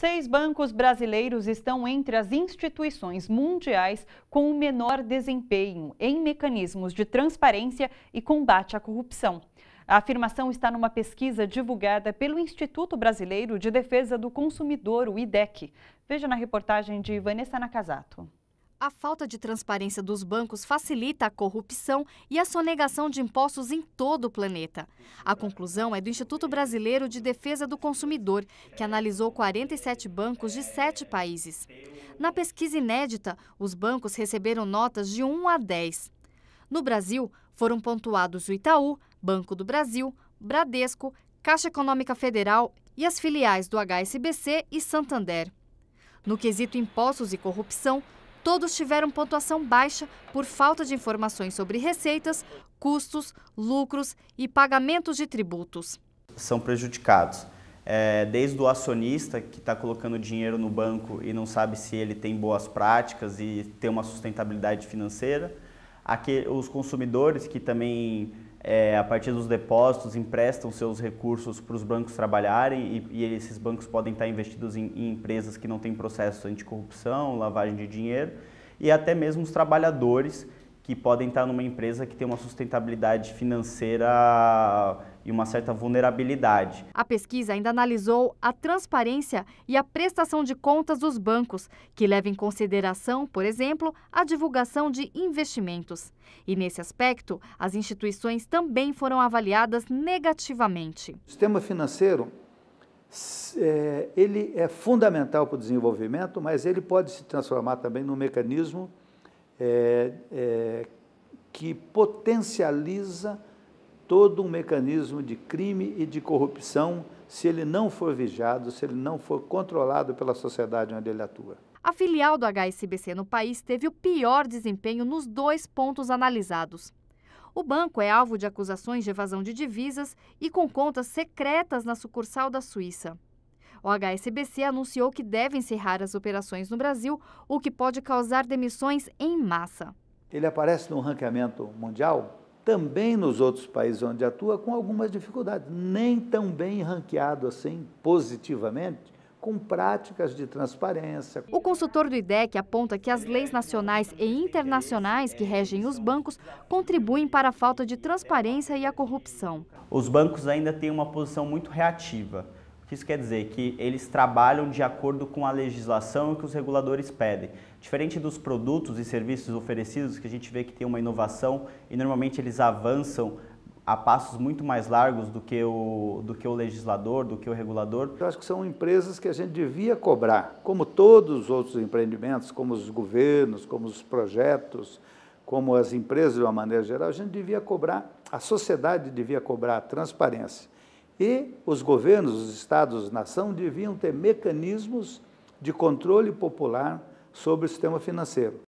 Seis bancos brasileiros estão entre as instituições mundiais com o menor desempenho em mecanismos de transparência e combate à corrupção. A afirmação está numa pesquisa divulgada pelo Instituto Brasileiro de Defesa do Consumidor, o IDEC. Veja na reportagem de Vanessa Nakazato. A falta de transparência dos bancos facilita a corrupção e a sonegação de impostos em todo o planeta. A conclusão é do Instituto Brasileiro de Defesa do Consumidor, que analisou 47 bancos de sete países. Na pesquisa inédita, os bancos receberam notas de 1 a 10. No Brasil, foram pontuados o Itaú, Banco do Brasil, Bradesco, Caixa Econômica Federal e as filiais do HSBC e Santander. No quesito impostos e corrupção, Todos tiveram pontuação baixa por falta de informações sobre receitas, custos, lucros e pagamentos de tributos. São prejudicados. É, desde o acionista que está colocando dinheiro no banco e não sabe se ele tem boas práticas e tem uma sustentabilidade financeira, aqui, os consumidores que também é, a partir dos depósitos, emprestam seus recursos para os bancos trabalharem e, e, esses bancos podem estar investidos em, em empresas que não têm processo anticorrupção, lavagem de dinheiro e até mesmo os trabalhadores que podem estar numa empresa que tem uma sustentabilidade financeira e uma certa vulnerabilidade. A pesquisa ainda analisou a transparência e a prestação de contas dos bancos, que leva em consideração, por exemplo, a divulgação de investimentos. E nesse aspecto, as instituições também foram avaliadas negativamente. O sistema financeiro é, ele é fundamental para o desenvolvimento, mas ele pode se transformar também num mecanismo é, é, que potencializa todo um mecanismo de crime e de corrupção se ele não for vigiado, se ele não for controlado pela sociedade onde ele atua. A filial do HSBC no país teve o pior desempenho nos dois pontos analisados. O banco é alvo de acusações de evasão de divisas e com contas secretas na sucursal da Suíça. O HSBC anunciou que deve encerrar as operações no Brasil, o que pode causar demissões em massa. Ele aparece no ranqueamento mundial também nos outros países onde atua, com algumas dificuldades, nem tão bem ranqueado assim positivamente com práticas de transparência. O consultor do IDEC aponta que as leis nacionais e internacionais que regem os bancos contribuem para a falta de transparência e a corrupção. Os bancos ainda têm uma posição muito reativa. O que isso quer dizer? Que eles trabalham de acordo com a legislação que os reguladores pedem. Diferente dos produtos e serviços oferecidos, que a gente vê que tem uma inovação e normalmente eles avançam a passos muito mais largos do que o, do que o legislador, do que o regulador. Eu acho que são empresas que a gente devia cobrar, como todos os outros empreendimentos, como os governos, como os projetos, como as empresas de uma maneira geral, a gente devia cobrar, a sociedade devia cobrar transparência. E os governos, os estados, nação deviam ter mecanismos de controle popular sobre o sistema financeiro.